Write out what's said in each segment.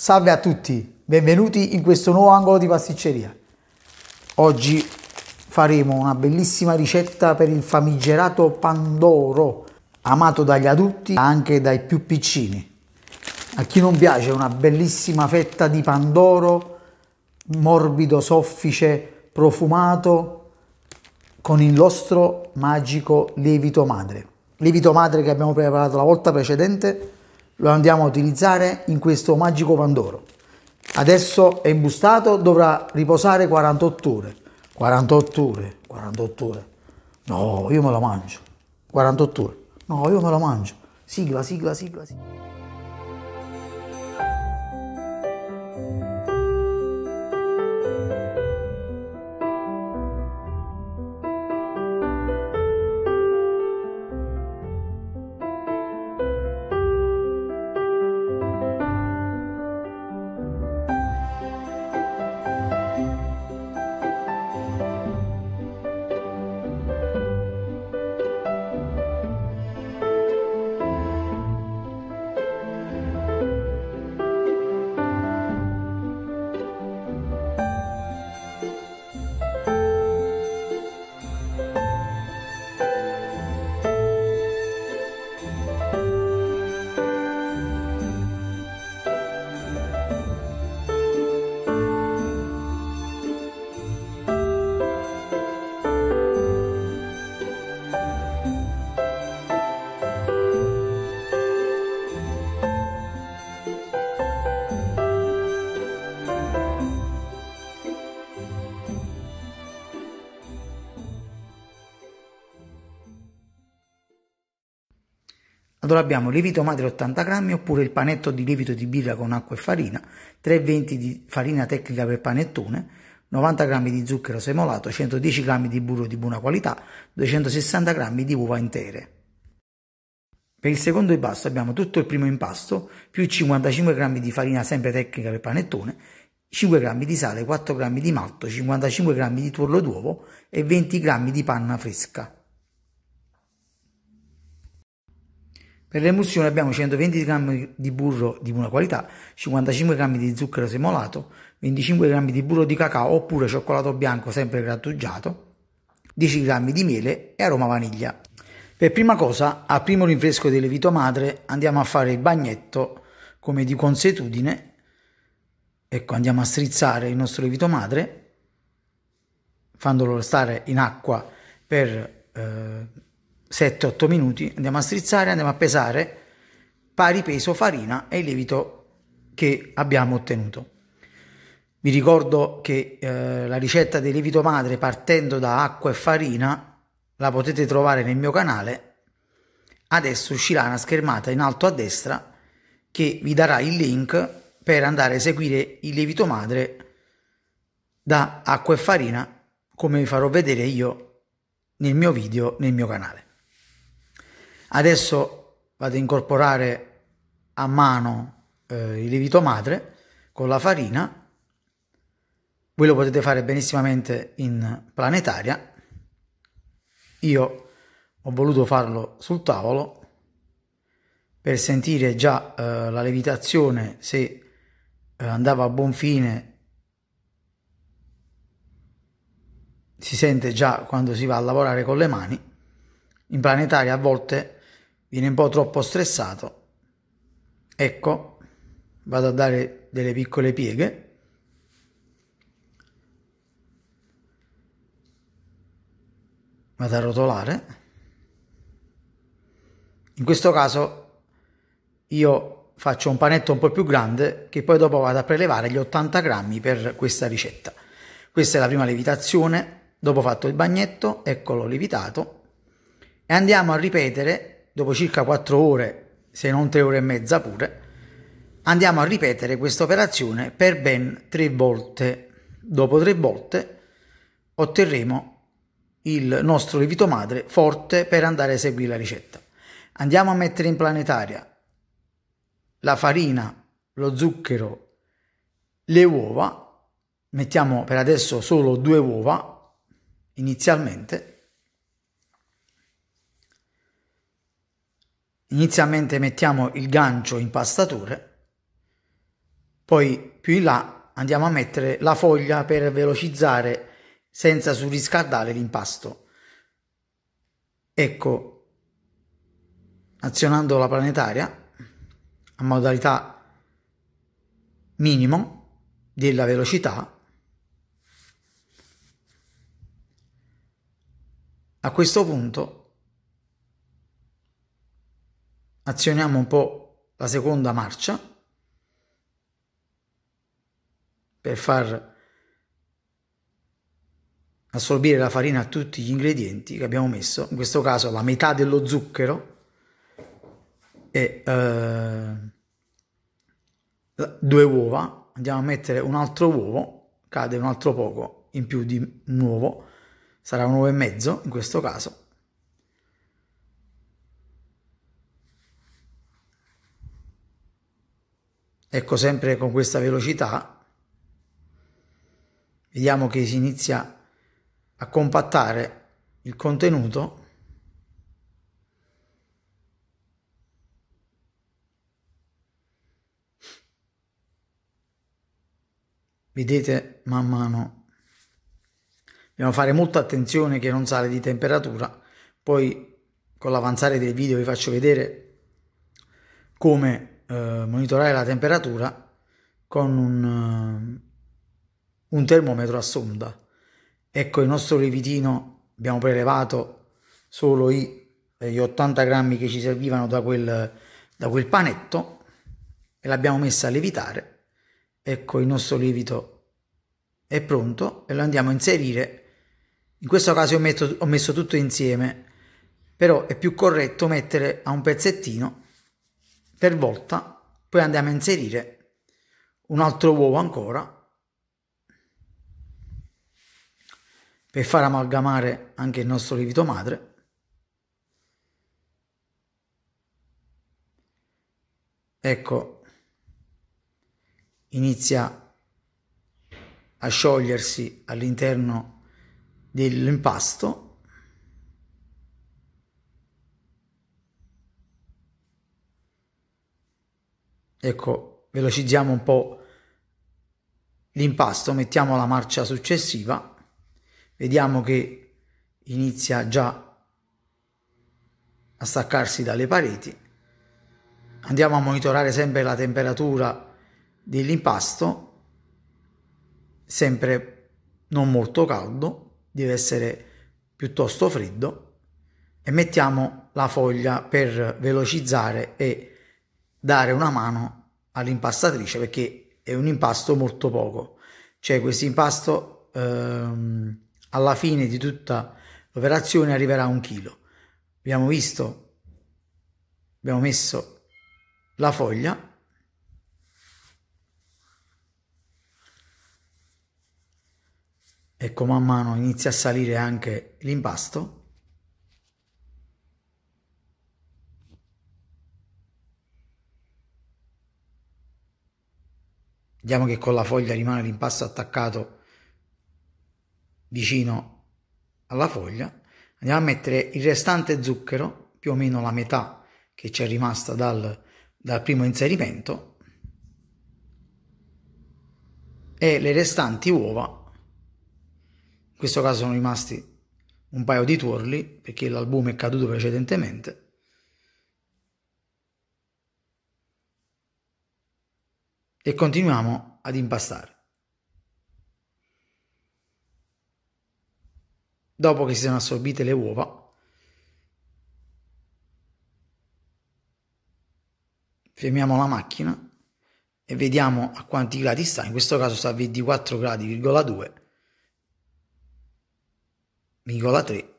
Salve a tutti, benvenuti in questo nuovo angolo di pasticceria. Oggi faremo una bellissima ricetta per il famigerato Pandoro, amato dagli adulti e anche dai più piccini. A chi non piace una bellissima fetta di Pandoro, morbido, soffice, profumato, con il nostro magico lievito madre. Lievito madre che abbiamo preparato la volta precedente lo andiamo a utilizzare in questo magico pandoro. Adesso è imbustato, dovrà riposare 48 ore. 48 ore, 48 ore. No, io me lo mangio. 48 ore. No, io me lo mangio. Sigla, sigla, sigla, sigla. Allora abbiamo lievito madre 80 grammi oppure il panetto di lievito di birra con acqua e farina, 3,20 di farina tecnica per panettone, 90 g di zucchero semolato, 110 g di burro di buona qualità, 260 g di uova intere. Per il secondo impasto abbiamo tutto il primo impasto, più 55 g di farina sempre tecnica per panettone, 5 g di sale, 4 g di malto, 55 g di tuorlo d'uovo e 20 g di panna fresca. Per l'emulsione abbiamo 120 g di burro di buona qualità, 55 g di zucchero semolato, 25 g di burro di cacao oppure cioccolato bianco sempre grattugiato, 10 g di miele e aroma vaniglia. Per prima cosa, al primo rinfresco del lievito madre andiamo a fare il bagnetto come di consuetudine. Ecco, andiamo a strizzare il nostro lievito madre, fandolo stare in acqua per eh, 7-8 minuti, andiamo a strizzare, andiamo a pesare pari peso farina e il lievito che abbiamo ottenuto. Vi ricordo che eh, la ricetta del lievito madre partendo da acqua e farina la potete trovare nel mio canale. Adesso uscirà una schermata in alto a destra che vi darà il link per andare a eseguire il lievito madre da acqua e farina come vi farò vedere io nel mio video nel mio canale. Adesso vado a incorporare a mano eh, il lievito madre con la farina. Voi lo potete fare benissimamente in planetaria. Io ho voluto farlo sul tavolo per sentire già eh, la levitazione se eh, andava a buon fine si sente già quando si va a lavorare con le mani in planetaria a volte viene un po' troppo stressato, ecco, vado a dare delle piccole pieghe. Vado a rotolare. In questo caso io faccio un panetto un po' più grande che poi dopo vado a prelevare gli 80 grammi per questa ricetta. Questa è la prima levitazione, dopo fatto il bagnetto, eccolo levitato e andiamo a ripetere dopo circa 4 ore, se non 3 ore e mezza pure, andiamo a ripetere questa operazione per ben 3 volte. Dopo 3 volte otterremo il nostro lievito madre forte per andare a eseguire la ricetta. Andiamo a mettere in planetaria la farina, lo zucchero, le uova, mettiamo per adesso solo due uova inizialmente Inizialmente mettiamo il gancio impastatore, poi più in là andiamo a mettere la foglia per velocizzare senza surriscaldare l'impasto. Ecco, azionando la planetaria a modalità minimo della velocità, a questo punto azioniamo un po' la seconda marcia per far assorbire la farina a tutti gli ingredienti che abbiamo messo, in questo caso la metà dello zucchero e eh, due uova, andiamo a mettere un altro uovo, cade un altro poco in più di un uovo, sarà un uovo e mezzo in questo caso, ecco sempre con questa velocità vediamo che si inizia a compattare il contenuto vedete man mano dobbiamo fare molta attenzione che non sale di temperatura poi con l'avanzare del video vi faccio vedere come eh, monitorare la temperatura con un, eh, un termometro a sonda. Ecco il nostro levitino, abbiamo prelevato solo i, eh, gli 80 grammi che ci servivano da quel, da quel panetto e l'abbiamo messa a lievitare. Ecco il nostro lievito è pronto e lo andiamo a inserire. In questo caso ho, metto, ho messo tutto insieme, però è più corretto mettere a un pezzettino per volta, poi andiamo a inserire un altro uovo ancora per far amalgamare anche il nostro lievito madre. Ecco, inizia a sciogliersi all'interno dell'impasto ecco, velocizziamo un po' l'impasto, mettiamo la marcia successiva, vediamo che inizia già a staccarsi dalle pareti, andiamo a monitorare sempre la temperatura dell'impasto, sempre non molto caldo, deve essere piuttosto freddo, e mettiamo la foglia per velocizzare e dare una mano all'impastatrice perché è un impasto molto poco. Cioè questo impasto ehm, alla fine di tutta l'operazione arriverà a un chilo. Abbiamo visto, abbiamo messo la foglia ecco man mano inizia a salire anche l'impasto Vediamo che con la foglia rimane l'impasto attaccato vicino alla foglia. Andiamo a mettere il restante zucchero, più o meno la metà che ci è rimasta dal, dal primo inserimento, e le restanti uova. In questo caso sono rimasti un paio di tuorli perché l'albume è caduto precedentemente e continuiamo ad impastare. Dopo che si sono assorbite le uova, fermiamo la macchina e vediamo a quanti gradi sta, in questo caso sta a 24 gradi,2, 3,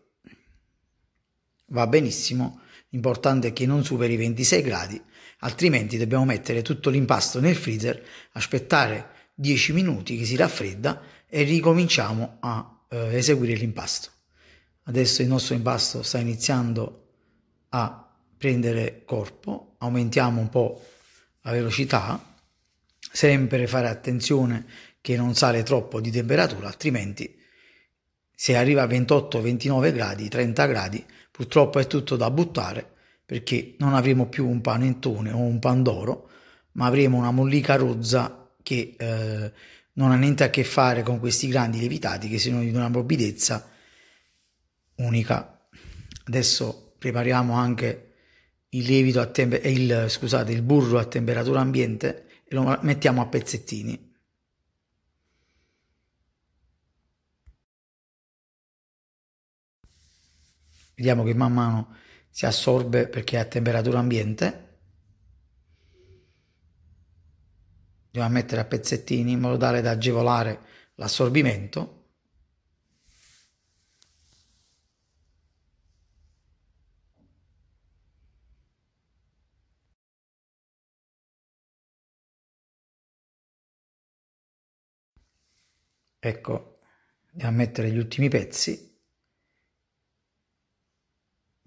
va benissimo, l'importante è che non superi i 26 gradi altrimenti dobbiamo mettere tutto l'impasto nel freezer, aspettare 10 minuti che si raffredda e ricominciamo a eh, eseguire l'impasto. Adesso il nostro impasto sta iniziando a prendere corpo, aumentiamo un po' la velocità, sempre fare attenzione che non sale troppo di temperatura, altrimenti se arriva a 28-29 gradi, 30 gradi, purtroppo è tutto da buttare perché non avremo più un panettone o un pandoro, ma avremo una mollica rozza che eh, non ha niente a che fare con questi grandi lievitati che sono di una morbidezza unica. Adesso prepariamo anche il lievito a tempe- eh, il, scusate, il burro a temperatura ambiente e lo mettiamo a pezzettini. Vediamo che man mano si assorbe perché è a temperatura ambiente. Dobbiamo mettere a pezzettini in modo tale da agevolare l'assorbimento. Ecco, andiamo a mettere gli ultimi pezzi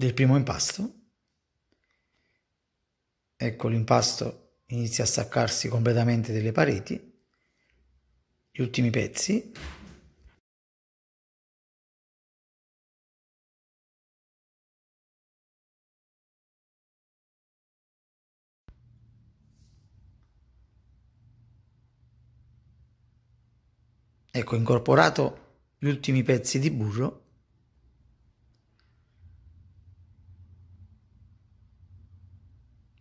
del primo impasto. Ecco l'impasto inizia a staccarsi completamente delle pareti, gli ultimi pezzi. Ecco incorporato gli ultimi pezzi di burro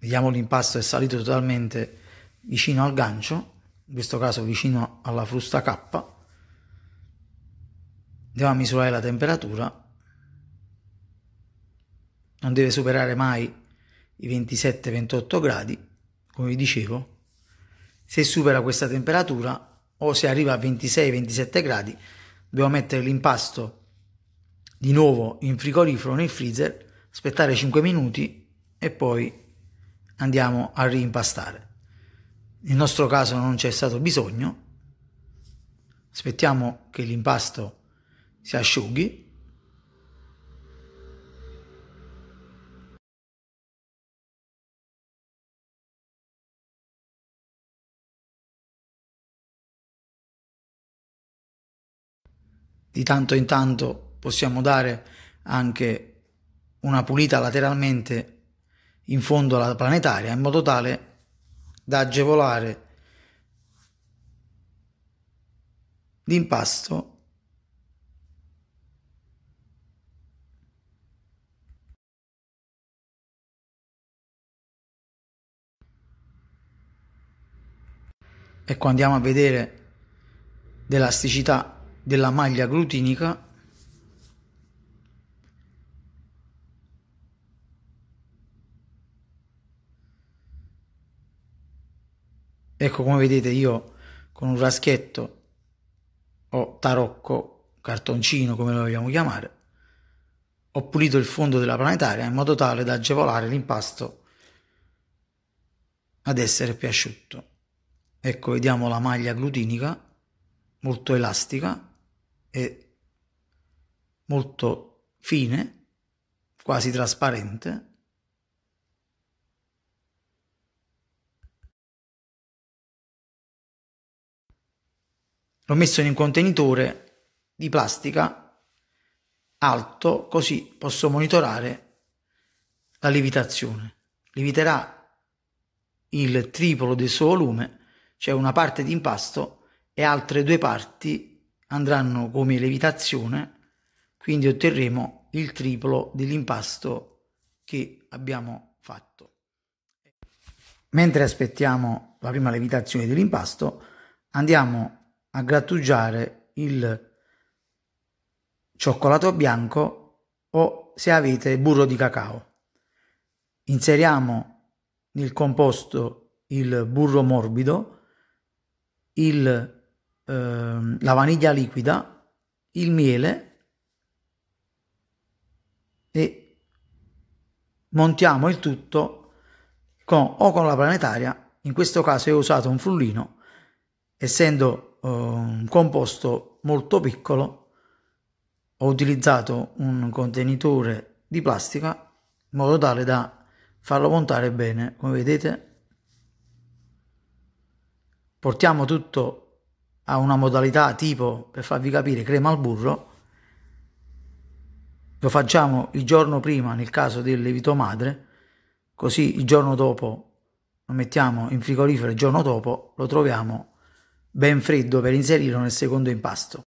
Vediamo l'impasto è salito totalmente vicino al gancio, in questo caso vicino alla frusta K. Andiamo a misurare la temperatura. Non deve superare mai i 27-28 gradi, come vi dicevo. Se supera questa temperatura o se arriva a 26-27 gradi, dobbiamo mettere l'impasto di nuovo in frigorifero nel freezer, aspettare 5 minuti e poi andiamo a rimpastare. Nel nostro caso non c'è stato bisogno, aspettiamo che l'impasto si asciughi. Di tanto in tanto possiamo dare anche una pulita lateralmente in fondo alla planetaria, in modo tale da agevolare l'impasto Ecco, andiamo a vedere l'elasticità della maglia glutinica Ecco come vedete io con un raschietto o tarocco, cartoncino come lo vogliamo chiamare, ho pulito il fondo della planetaria in modo tale da agevolare l'impasto ad essere più asciutto. Ecco, vediamo la maglia glutinica, molto elastica e molto fine, quasi trasparente, l'ho messo in un contenitore di plastica alto così posso monitorare la levitazione leviterà il triplo del suo volume cioè una parte di impasto e altre due parti andranno come levitazione quindi otterremo il triplo dell'impasto che abbiamo fatto mentre aspettiamo la prima levitazione dell'impasto andiamo a grattugiare il cioccolato bianco o se avete burro di cacao. Inseriamo nel composto il burro morbido, il, eh, la vaniglia liquida, il miele e montiamo il tutto con, o con la planetaria, in questo caso è usato un frullino, essendo eh, un composto molto piccolo, ho utilizzato un contenitore di plastica in modo tale da farlo montare bene, come vedete. Portiamo tutto a una modalità tipo, per farvi capire, crema al burro. Lo facciamo il giorno prima nel caso del lievito madre, così il giorno dopo lo mettiamo in frigorifero, il giorno dopo lo troviamo ben freddo per inserirlo nel secondo impasto.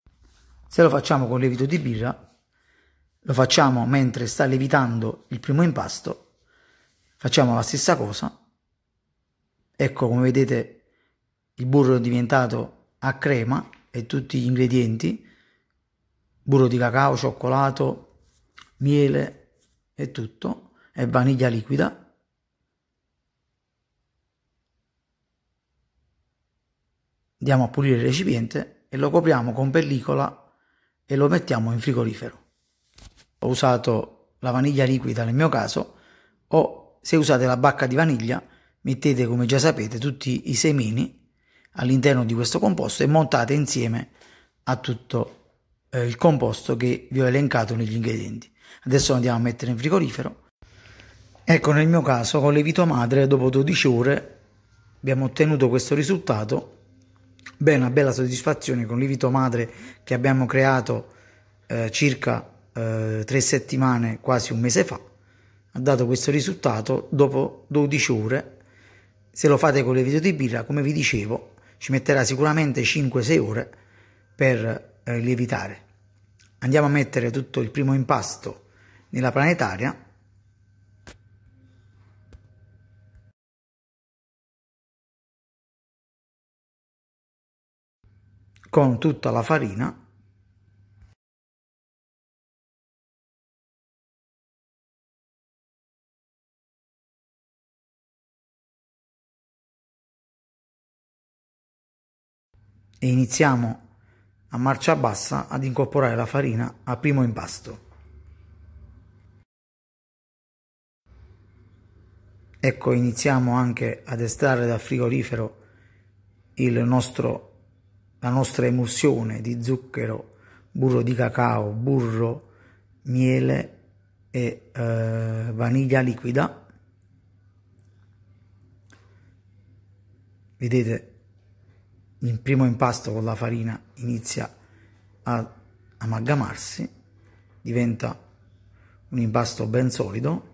Se lo facciamo con lievito di birra, lo facciamo mentre sta lievitando il primo impasto, facciamo la stessa cosa. Ecco come vedete il burro è diventato a crema e tutti gli ingredienti, burro di cacao, cioccolato, miele e tutto, e vaniglia liquida andiamo a pulire il recipiente e lo copriamo con pellicola e lo mettiamo in frigorifero. Ho usato la vaniglia liquida nel mio caso o se usate la bacca di vaniglia mettete come già sapete tutti i semini all'interno di questo composto e montate insieme a tutto eh, il composto che vi ho elencato negli ingredienti. Adesso lo andiamo a mettere in frigorifero. Ecco nel mio caso con l'evito madre dopo 12 ore abbiamo ottenuto questo risultato Beh, una bella soddisfazione con Livito Madre che abbiamo creato eh, circa eh, tre settimane, quasi un mese fa. Ha dato questo risultato dopo 12 ore. Se lo fate con lievito di birra, come vi dicevo, ci metterà sicuramente 5-6 ore per eh, lievitare. Andiamo a mettere tutto il primo impasto nella planetaria con tutta la farina e iniziamo a marcia bassa ad incorporare la farina al primo impasto. Ecco, iniziamo anche ad estrarre dal frigorifero il nostro la nostra emulsione di zucchero, burro di cacao, burro, miele e eh, vaniglia liquida. Vedete, il primo impasto con la farina inizia a amalgamarsi, diventa un impasto ben solido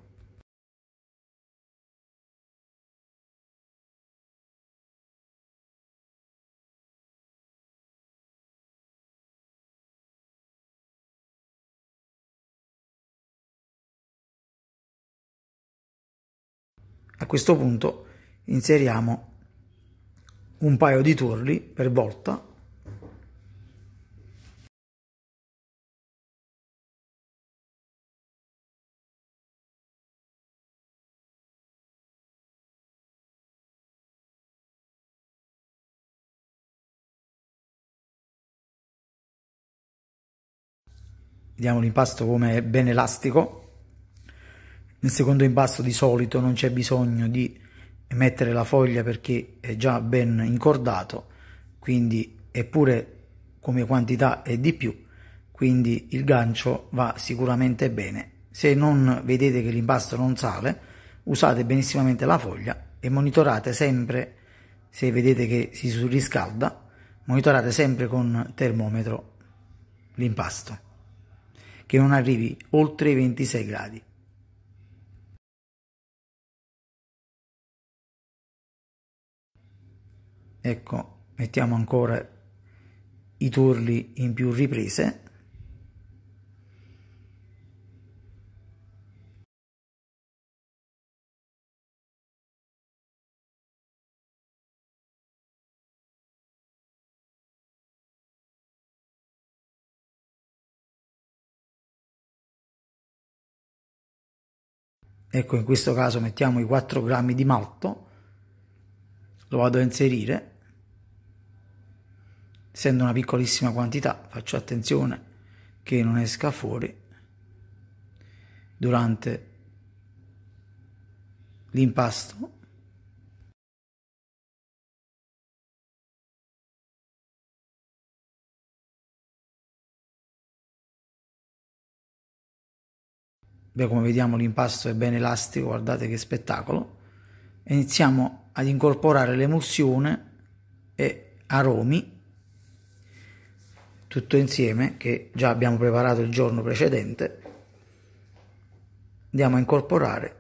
A questo punto inseriamo un paio di turli per volta Vediamo l'impasto come è ben elastico nel secondo impasto di solito non c'è bisogno di mettere la foglia perché è già ben incordato, quindi eppure come quantità è di più, quindi il gancio va sicuramente bene. Se non vedete che l'impasto non sale, usate benissimamente la foglia e monitorate sempre, se vedete che si surriscalda, monitorate sempre con termometro l'impasto, che non arrivi oltre i 26 gradi. ecco mettiamo ancora i turli in più riprese ecco in questo caso mettiamo i 4 grammi di malto lo vado a inserire essendo una piccolissima quantità faccio attenzione che non esca fuori durante l'impasto Beh, come vediamo l'impasto è ben elastico, guardate che spettacolo. Iniziamo ad incorporare l'emulsione e aromi tutto insieme che già abbiamo preparato il giorno precedente andiamo a incorporare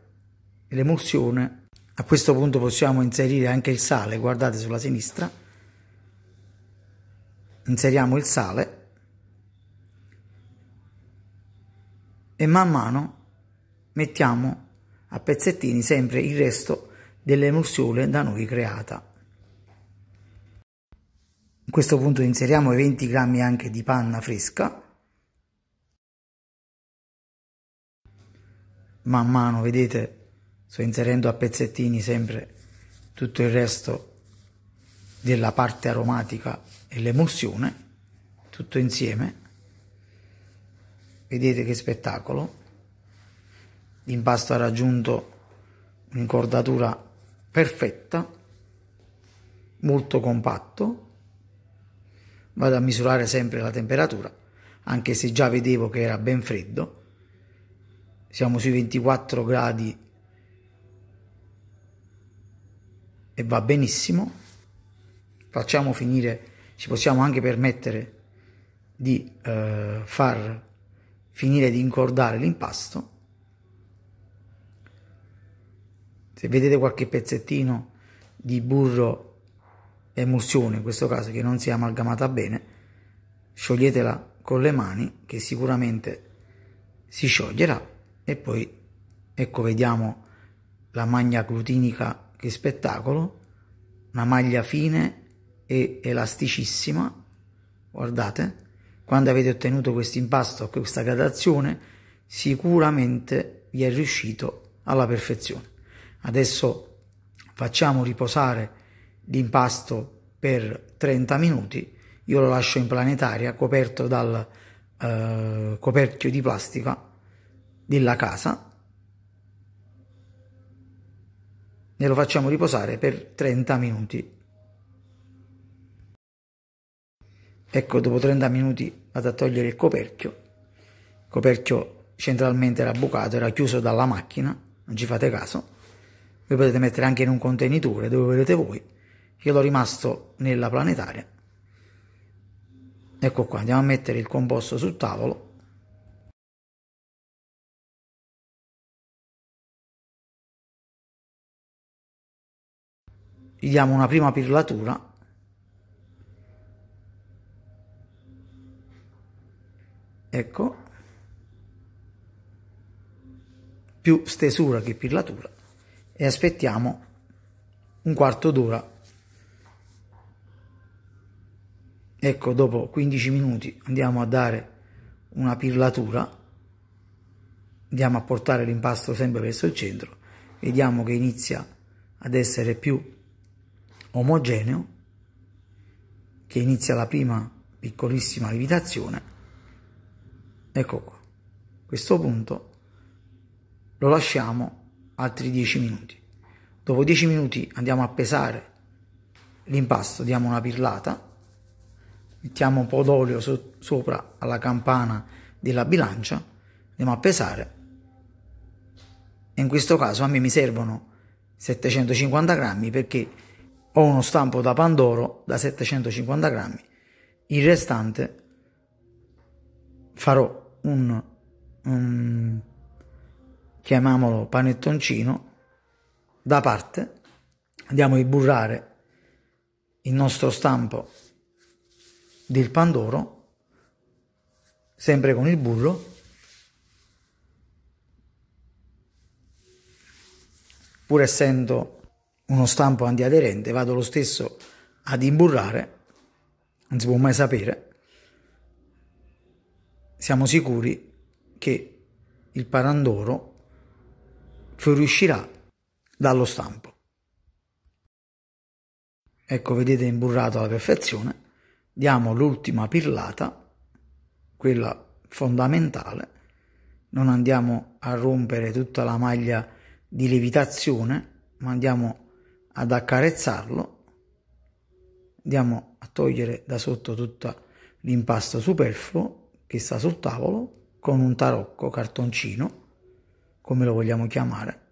l'emulsione a questo punto possiamo inserire anche il sale guardate sulla sinistra inseriamo il sale e man mano mettiamo a pezzettini sempre il resto dell'emulsione da noi creata. In questo punto inseriamo i 20 grammi anche di panna fresca. Man mano, vedete, sto inserendo a pezzettini sempre tutto il resto della parte aromatica e l'emulsione, tutto insieme. Vedete che spettacolo. L'impasto ha raggiunto un'incordatura perfetta, molto compatto, vado a misurare sempre la temperatura, anche se già vedevo che era ben freddo, siamo sui 24 gradi e va benissimo, facciamo finire, ci possiamo anche permettere di eh, far finire di incordare l'impasto se vedete qualche pezzettino di burro emulsione in questo caso che non si è amalgamata bene scioglietela con le mani che sicuramente si scioglierà e poi ecco vediamo la maglia glutinica che spettacolo una maglia fine e elasticissima guardate quando avete ottenuto questo impasto questa gradazione sicuramente vi è riuscito alla perfezione Adesso facciamo riposare l'impasto per 30 minuti, io lo lascio in planetaria coperto dal eh, coperchio di plastica della casa e lo facciamo riposare per 30 minuti. Ecco, dopo 30 minuti vado a togliere il coperchio. Il coperchio centralmente era bucato, era chiuso dalla macchina, non ci fate caso voi potete mettere anche in un contenitore dove volete voi. Io l'ho rimasto nella planetaria. Ecco qua, andiamo a mettere il composto sul tavolo. Gli diamo una prima pirlatura ecco più stesura che pirlatura e aspettiamo un quarto d'ora. Ecco, dopo 15 minuti andiamo a dare una pirlatura, andiamo a portare l'impasto sempre verso il centro, vediamo che inizia ad essere più omogeneo, che inizia la prima piccolissima lievitazione. Ecco qua. A questo punto lo lasciamo altri 10 minuti. Dopo 10 minuti andiamo a pesare l'impasto, diamo una pirlata, mettiamo un po' d'olio so sopra alla campana della bilancia, andiamo a pesare. E in questo caso a me mi servono 750 grammi perché ho uno stampo da Pandoro da 750 grammi. Il restante farò un, un chiamiamolo panettoncino, da parte, andiamo a imburrare il nostro stampo del pandoro, sempre con il burro, pur essendo uno stampo antiaderente, vado lo stesso ad imburrare, non si può mai sapere, siamo sicuri che il parandoro fuoriuscirà dallo stampo. Ecco, vedete imburrato alla perfezione. Diamo l'ultima pirlata, quella fondamentale. Non andiamo a rompere tutta la maglia di levitazione, ma andiamo ad accarezzarlo. Andiamo a togliere da sotto tutto l'impasto superfluo che sta sul tavolo con un tarocco cartoncino come lo vogliamo chiamare.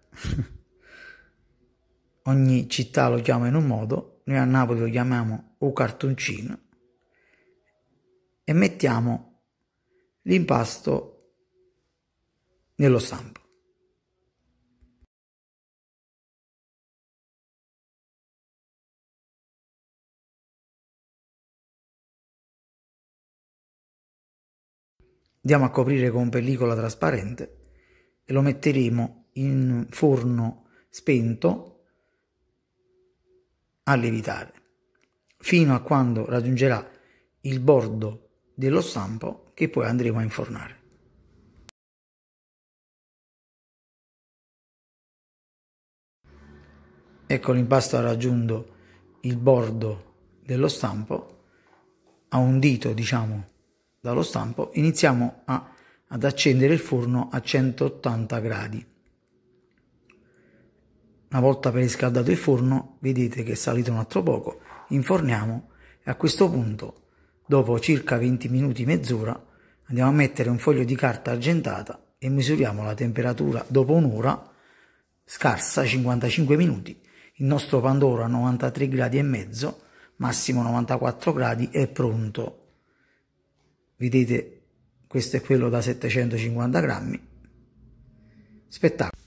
Ogni città lo chiama in un modo, noi a Napoli lo chiamiamo un cartoncino e mettiamo l'impasto nello stampo. Andiamo a coprire con pellicola trasparente e lo metteremo in forno spento a lievitare fino a quando raggiungerà il bordo dello stampo che poi andremo a infornare. Ecco l'impasto ha raggiunto il bordo dello stampo, a un dito diciamo dallo stampo, iniziamo a ad accendere il forno a 180 gradi. Una volta riscaldato il forno, vedete che è salito un altro poco, inforniamo e a questo punto, dopo circa 20 minuti, mezz'ora, andiamo a mettere un foglio di carta argentata e misuriamo la temperatura dopo un'ora, scarsa 55 minuti. Il nostro Pandoro a 93 gradi e mezzo, massimo 94 gradi, è pronto. Vedete questo è quello da 750 grammi spettacolo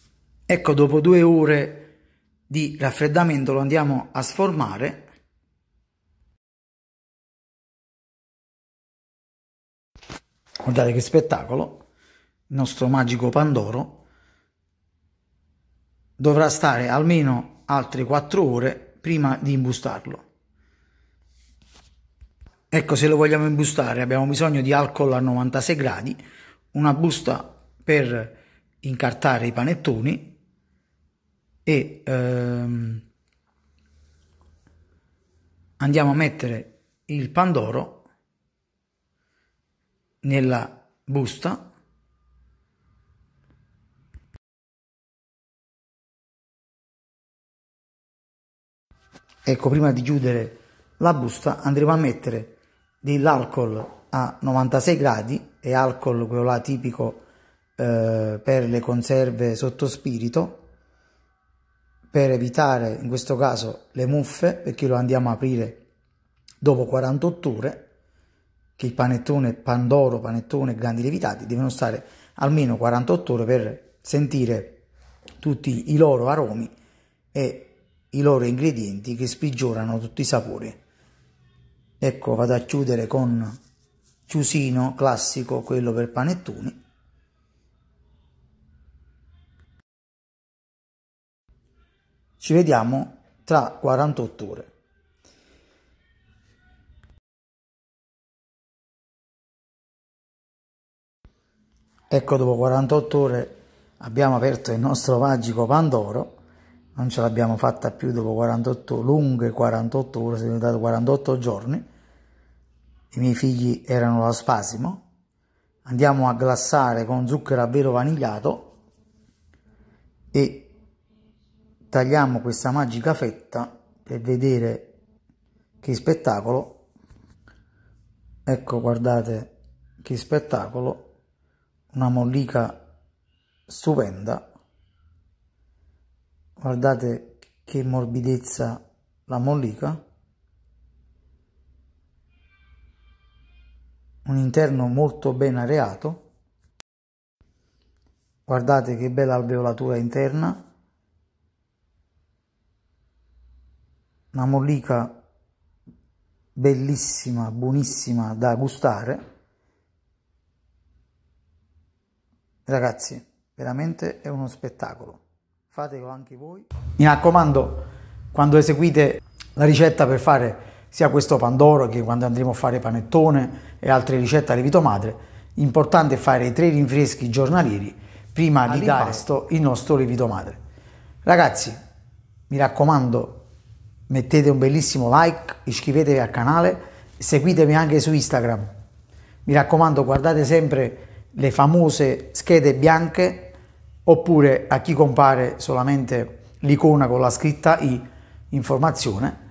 ecco dopo due ore di raffreddamento lo andiamo a sformare guardate che spettacolo il nostro magico pandoro dovrà stare almeno altre 4 ore prima di imbustarlo Ecco, se lo vogliamo imbustare abbiamo bisogno di alcol a 96 gradi, una busta per incartare i panettoni e ehm, andiamo a mettere il pandoro nella busta ecco prima di chiudere la busta andremo a mettere dell'alcol a 96 gradi, è alcol quello là tipico eh, per le conserve sotto spirito, per evitare in questo caso le muffe, perché lo andiamo a aprire dopo 48 ore, che il panettone Pandoro, panettone grandi lievitati devono stare almeno 48 ore per sentire tutti i loro aromi e i loro ingredienti che sprigionano tutti i sapori ecco vado a chiudere con chiusino classico quello per panettoni ci vediamo tra 48 ore ecco dopo 48 ore abbiamo aperto il nostro magico pandoro non ce l'abbiamo fatta più dopo 48 lunghe 48 ore sono diventati 48 giorni i miei figli erano da spasimo, andiamo a glassare con zucchero a velo vanigliato e tagliamo questa magica fetta per vedere che spettacolo ecco guardate che spettacolo una mollica stupenda guardate che morbidezza la mollica un interno molto ben areato. Guardate che bella alveolatura interna. Una mollica bellissima, buonissima da gustare. Ragazzi, veramente è uno spettacolo. Fatelo anche voi. Mi raccomando, quando eseguite la ricetta per fare sia questo pandoro che quando andremo a fare panettone e altre ricette a vito madre, importante è fare tre rinfreschi giornalieri prima di dare il nostro lievito madre. Ragazzi, mi raccomando, mettete un bellissimo like, iscrivetevi al canale, seguitemi anche su Instagram. Mi raccomando, guardate sempre le famose schede bianche oppure a chi compare solamente l'icona con la scritta I informazione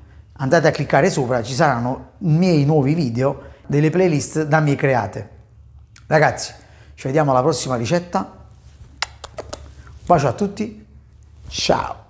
andate a cliccare sopra, ci saranno i miei nuovi video delle playlist da me create. Ragazzi, ci vediamo alla prossima ricetta. Un bacio a tutti, ciao!